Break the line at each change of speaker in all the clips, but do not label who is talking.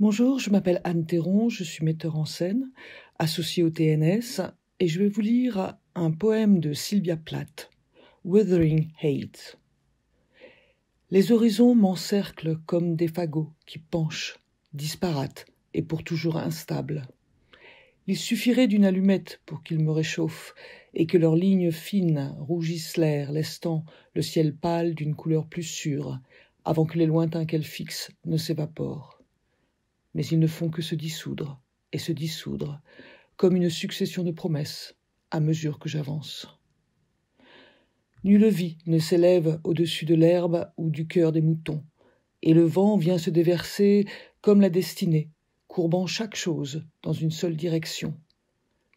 Bonjour, je m'appelle Anne Théron, je suis metteur en scène, associée au TNS, et je vais vous lire un poème de Sylvia Plath, Wuthering Heights. Les horizons m'encerclent comme des fagots qui penchent, disparates et pour toujours instables. Il suffirait d'une allumette pour qu'ils me réchauffent et que leurs lignes fines rougissent l'air, lestant le ciel pâle d'une couleur plus sûre, avant que les lointains qu'elles fixent ne s'évaporent mais ils ne font que se dissoudre et se dissoudre, comme une succession de promesses, à mesure que j'avance. Nulle vie ne s'élève au-dessus de l'herbe ou du cœur des moutons, et le vent vient se déverser comme la destinée, courbant chaque chose dans une seule direction.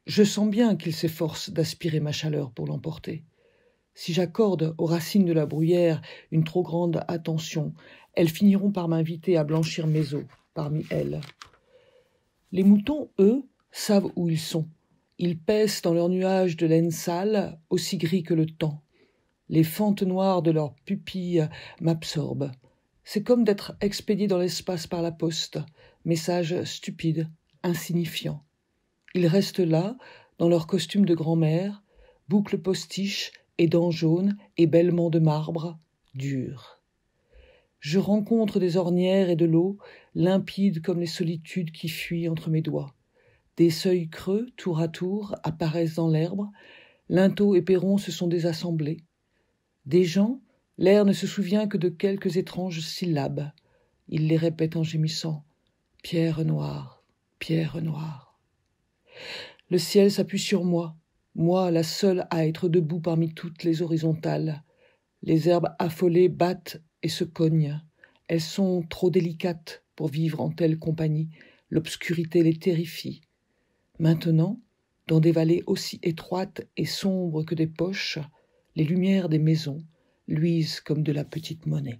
Je sens bien qu'il s'efforce d'aspirer ma chaleur pour l'emporter. Si j'accorde aux racines de la bruyère une trop grande attention, elles finiront par m'inviter à blanchir mes os parmi elles. Les moutons, eux, savent où ils sont. Ils pèsent dans leurs nuages de laine sale, aussi gris que le temps. Les fentes noires de leurs pupilles m'absorbent. C'est comme d'être expédié dans l'espace par la poste. Message stupide, insignifiant. Ils restent là, dans leur costume de grand-mère, boucles postiches, et dents jaunes et bellement de marbre, durs. Je rencontre des ornières et de l'eau, limpides comme les solitudes qui fuient entre mes doigts. Des seuils creux, tour à tour, apparaissent dans l'herbe. Linteau et Perron se sont désassemblés. Des gens, l'air ne se souvient que de quelques étranges syllabes. Il les répète en gémissant. Pierre noire, pierre noire. Le ciel s'appuie sur moi, moi la seule à être debout parmi toutes les horizontales. Les herbes affolées battent et se cognent. Elles sont trop délicates pour vivre en telle compagnie, l'obscurité les terrifie. Maintenant, dans des vallées aussi étroites et sombres que des poches, les lumières des maisons luisent comme de la petite monnaie.